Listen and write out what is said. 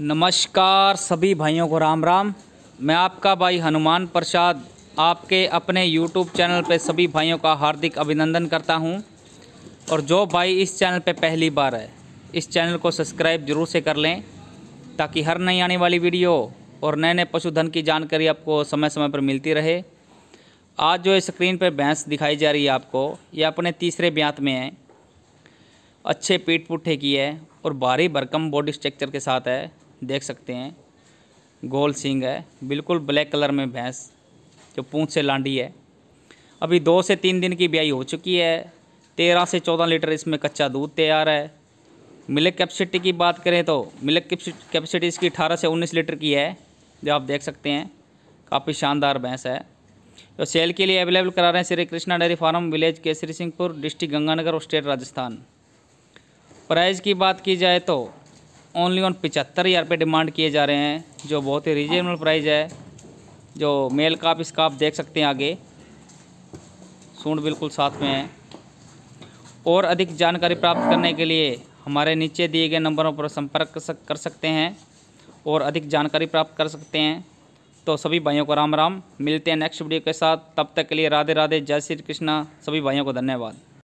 नमस्कार सभी भाइयों को राम राम मैं आपका भाई हनुमान प्रसाद आपके अपने यूट्यूब चैनल पर सभी भाइयों का हार्दिक अभिनंदन करता हूं और जो भाई इस चैनल पर पहली बार है इस चैनल को सब्सक्राइब जरूर से कर लें ताकि हर नई आने वाली वीडियो और नए नए पशुधन की जानकारी आपको समय समय पर मिलती रहे आज जो स्क्रीन पर भैंस दिखाई जा रही है आपको ये अपने तीसरे ब्यात में है अच्छे पीठ पुट्ठे की है और भारी भरकम बॉडी स्ट्रक्चर के साथ है देख सकते हैं गोल सिंग है बिल्कुल ब्लैक कलर में भैंस जो पूंछ से लांडी है अभी दो से तीन दिन की ब्याई हो चुकी है तेरह से चौदह लीटर इसमें कच्चा दूध तैयार है मिल्क कैपेसिटी की बात करें तो मिल्क कैपेसिटी इसकी अठारह से उन्नीस लीटर की है जो आप देख सकते हैं काफ़ी शानदार भैंस है तो सेल के लिए अवेलेबल करा रहे हैं Shri Krishna dairy farm village Kesari Singhpur district Ganganagar और स्टेट राजस्थान प्राइस की बात की जाए तो ओनली ऑन पिचहत्तर हज़ार रुपये डिमांड किए जा रहे हैं जो बहुत ही रिजनेबल प्राइस है जो मेल का आप इसका आप देख सकते हैं आगे सूंड बिल्कुल साथ में है और अधिक जानकारी प्राप्त करने के लिए हमारे नीचे दिए गए नंबरों पर संपर्क कर सकते हैं और अधिक जानकारी प्राप्त कर सकते हैं तो सभी भाइयों को राम राम मिलते हैं नेक्स्ट वीडियो के साथ तब तक के लिए राधे राधे जय श्री कृष्णा सभी भाइयों को धन्यवाद